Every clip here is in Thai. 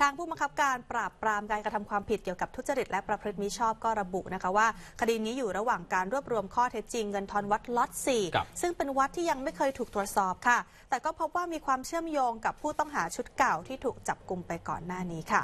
ทางผู้บังคับการปราบปรามการกระทำความผิดเกี่ยวกับทุจริตและประพฤติมิชอบก็ระบุนะคะ ว่า คดีนี้อยู่ระหว่างการรวบรวมข้อเท็จจริงเงินทอนวัดล็อต4ซึ่งเป็นวัดที่ยังไม่เคยถูกตรวจสอบค่ะ แต่ก็พบว่ามีความเชื่อมโยงกับผู้ต้องหาชุดเก่าที่ถูกจับกลุ่มไปก่อนหน้านี้ค่ะ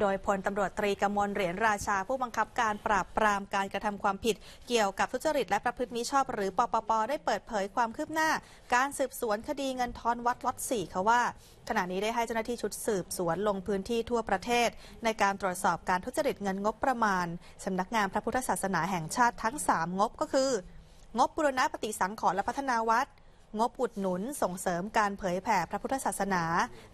โดยพลตำรวจตรีกมลเหรียญราชาผู้บังคับการปราบ ปรามการกระทำความผิดเกี่ยวกับทุจริตและประพฤติมิชอบหรือปปปได้เปิดเผยความคืบหน้า การสืบสวนคดีเงินทอนวัดล็อต่ค่ะว่า ขณะนี้ได้ให้เจ้าหน้าที่ชุดสืบสวนลงพื้นที่ทั่วประเทศ ในการตรวจสอบการทุจริตเงินงบประมาณสำนักงานพระพุทธศาสนาแห่งชาติทั้ง 3 งบก็คือ งบบุรณะปฏิสังขรณ์และพัฒนาวัดงบอุดหนุนส่งเสริมการเผยแผ่พระพุทธศาสนา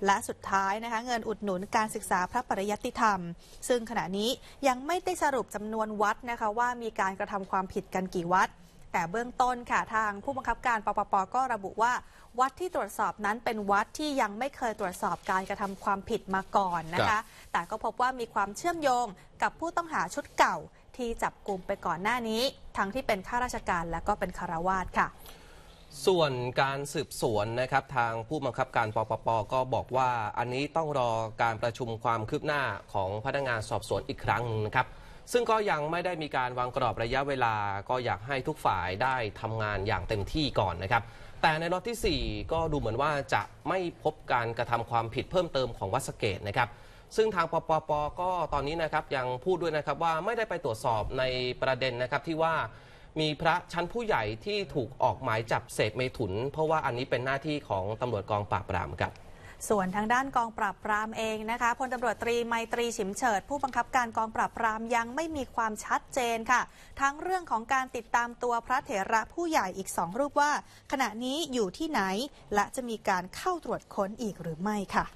และสุดท้ายนะคะเงินอุดหนุนการศึกษาพระปริยัติธรรม ซึ่งขณะนี้ยังไม่ได้สรุปจำนวนวัดนะคะว่ามีการกระทำความผิดกันกี่วัด แต่เบื้องต้นค่ะทางผู้บังคับการปปปก็ระบุว่า วัดที่ตรวจสอบนั้นเป็นวัดที่ยังไม่เคยตรวจสอบการกระทำความผิดมาก่อนนะคะ แต่ก็พบว่ามีความเชื่อมโยง กับผู้ต้องหาชุดเก่า ที่จับกลุ่มไปก่อนหน้านี้ ทั้งที่เป็นข้าราชการและก็เป็นคารวาสค่ะส่วนการสืบสวนนะครับทางผู้บังคับการปปปก็บอกว่าอันนี้ต้องรอการประชุมความคืบหน้าของพนักงานสอบสวนอีกครั้งนะครับซึ่งก็ยังไม่ได้มีการวางกรอบระยะเวลา ก็อยากให้ทุกฝ่ายได้ทำงานอย่างเต็มที่ก่อนนะครับ แต่ในรอบที่ 4 ก็ดูเหมือนว่าจะไม่พบการกระทำความผิดเพิ่มเติมของวัสเกตนะครับซึ่งทางปปปก็ตอนนี้นะครับยังพูดด้วยนะครับว่าไม่ได้ไปตรวจสอบในประเด็นนะครับที่ว่ามีพระชั้นผู้ใหญ่ที่ถูกออกหมายจับเสพเมถุน เพราะว่าอันนี้เป็นหน้าที่ของตำรวจกองปราบปรามครับส่วนทางด้านกองปราบปรามเองนะคะพลตำรวจตรีไมตรีฉิมเฉิด ผู้บังคับการกองปราบปรามยังไม่มีความชัดเจนค่ะ ทั้งเรื่องของการติดตามตัวพระเถระผู้ใหญ่อีกสองรูปว่า ขณะนี้อยู่ที่ไหนและจะมีการเข้าตรวจค้นอีกหรือไม่ค่ะ